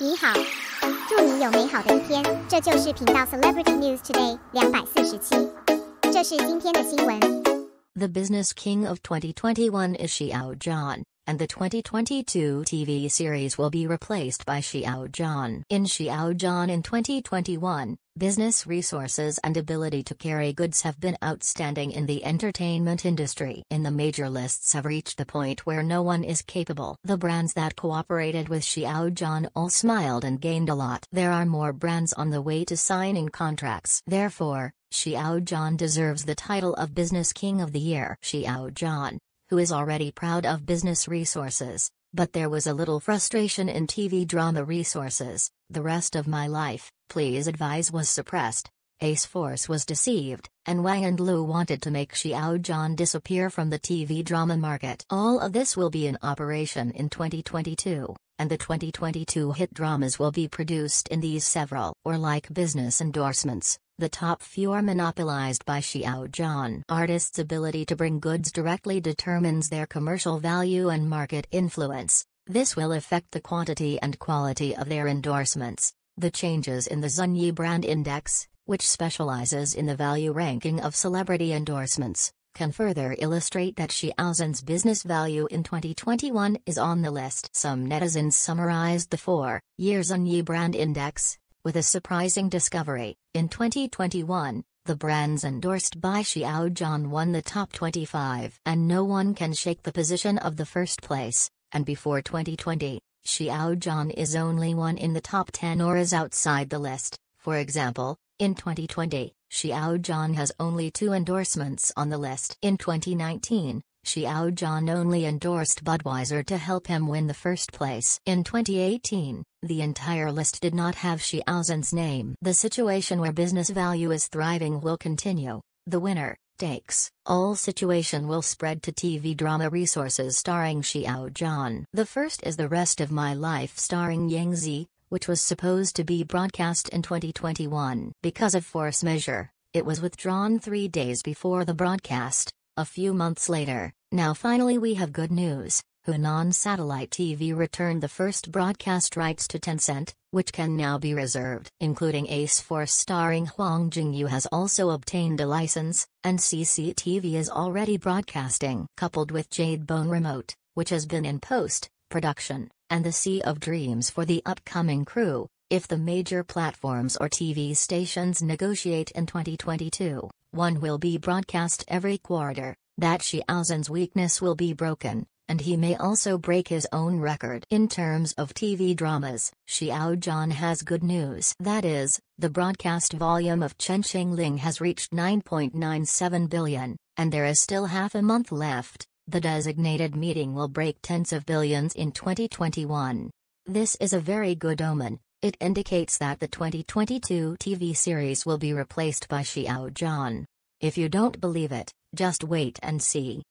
你好，祝你有美好的一天。这就是频道 Celebrity News Today 两百四十七，这是今天的新闻。The business king of 2021 is Xiao John and the 2022 TV series will be replaced by Xiaozhan. In Xiaozhan in 2021, business resources and ability to carry goods have been outstanding in the entertainment industry. In the major lists have reached the point where no one is capable. The brands that cooperated with Xiaozhan all smiled and gained a lot. There are more brands on the way to signing contracts. Therefore, Xiaozhan deserves the title of Business King of the Year. Xiaozhan, who is already proud of business resources, but there was a little frustration in TV drama resources, the rest of my life, please advise was suppressed. Ace Force was deceived, and Wang and Lu wanted to make Xiao John disappear from the TV drama market. All of this will be in operation in 2022, and the 2022 hit dramas will be produced in these several or like business endorsements. The top few are monopolized by Xiaojian. Artists' ability to bring goods directly determines their commercial value and market influence. This will affect the quantity and quality of their endorsements. The changes in the Zunyi Brand Index, which specializes in the value ranking of celebrity endorsements, can further illustrate that Xiaozen's business value in 2021 is on the list. Some netizens summarized the four year Zunyi Brand Index with a surprising discovery. In 2021, the brands endorsed by Xiaojian won the top 25, and no one can shake the position of the first place. And before 2020, Xiaojian is only one in the top 10 or is outside the list. For example, in 2020, Xiaojian has only two endorsements on the list. In 2019, Xiao Zhan only endorsed Budweiser to help him win the first place. In 2018, the entire list did not have Zhan's name. The situation where business value is thriving will continue. The winner takes all situation will spread to TV drama resources starring Xiao Zhan. The first is The Rest of My Life starring Yang Zi, which was supposed to be broadcast in 2021. Because of force measure, it was withdrawn three days before the broadcast. A few months later, now finally we have good news, Hunan Satellite TV returned the first broadcast rights to Tencent, which can now be reserved. Including Ace Force starring Huang Jingyu has also obtained a license, and CCTV is already broadcasting. Coupled with Jade Bone Remote, which has been in post-production, and the Sea of Dreams for the upcoming crew, if the major platforms or TV stations negotiate in 2022, one will be broadcast every quarter that Xiaozhen's weakness will be broken, and he may also break his own record. In terms of TV dramas, Xiao Zhan has good news. That is, the broadcast volume of Chen Shengling has reached 9.97 billion, and there is still half a month left. The designated meeting will break tens of billions in 2021. This is a very good omen. It indicates that the 2022 TV series will be replaced by Xiao Zhan. If you don't believe it, just wait and see.